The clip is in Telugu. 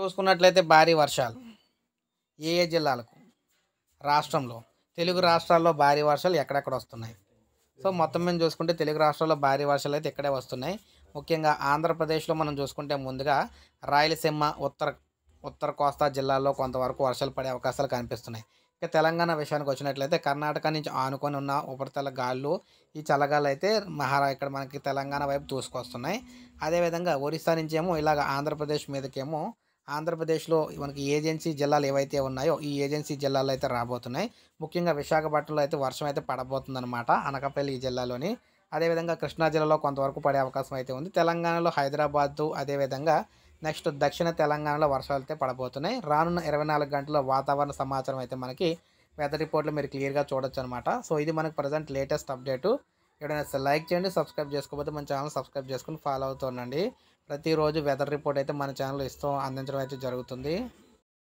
చూసుకున్నట్లయితే భారీ వర్షాలు ఏ ఏ జిల్లాలకు రాష్ట్రంలో తెలుగు రాష్ట్రాల్లో భారీ వర్షాలు ఎక్కడెక్కడ వస్తున్నాయి సో మొత్తం మేము చూసుకుంటే తెలుగు రాష్ట్రాల్లో భారీ వర్షాలు అయితే ఇక్కడే వస్తున్నాయి ముఖ్యంగా ఆంధ్రప్రదేశ్లో మనం చూసుకుంటే ముందుగా రాయలసీమ ఉత్తర ఉత్తర కోస్తా జిల్లాల్లో కొంతవరకు వర్షాలు పడే అవకాశాలు కనిపిస్తున్నాయి ఇక తెలంగాణ విషయానికి వచ్చినట్లయితే కర్ణాటక నుంచి ఆనుకొని ఉన్న ఉపరితల గాళ్ళు ఈ చల్లగాళ్ళు అయితే మహారా ఇక్కడ మనకి తెలంగాణ వైపు దూసుకొస్తున్నాయి అదేవిధంగా ఒరిస్సా నుంచి ఏమో ఇలాగ ఆంధ్రప్రదేశ్ మీదకేమో ఆంధ్రప్రదేశ్లో మనకి ఏజెన్సీ జిల్లాలు ఏవైతే ఉన్నాయో ఈ ఏజెన్సీ జిల్లాలో అయితే రాబోతున్నాయి ముఖ్యంగా విశాఖపట్నంలో అయితే వర్షం అయితే పడబోతుందన్నమాట అనకాపల్లి జిల్లాలోని అదేవిధంగా కృష్ణా జిల్లాలో కొంతవరకు పడే అవకాశం అయితే ఉంది తెలంగాణలో హైదరాబాదు అదేవిధంగా నెక్స్ట్ దక్షిణ తెలంగాణలో వర్షాలు అయితే పడబోతున్నాయి రానున్న ఇరవై నాలుగు గంటల వాతావరణ సమాచారం అయితే మనకి వెదర్ రిపోర్ట్లో మీరు క్లియర్గా చూడొచ్చు అనమాట సో ఇది మనకు ప్రజెంట్ లేటెస్ట్ అప్డేటు ఎవరైనా లైక్ చేయండి సబ్స్క్రైబ్ చేసుకోకపోతే మన ఛానల్ సబ్స్క్రైబ్ చేసుకుని ఫాలో ఉండండి ప్రతిరోజు వెదర్ రిపోర్ట్ అయితే మన ఛానల్ ఇస్తూ అందించడం అయితే జరుగుతుంది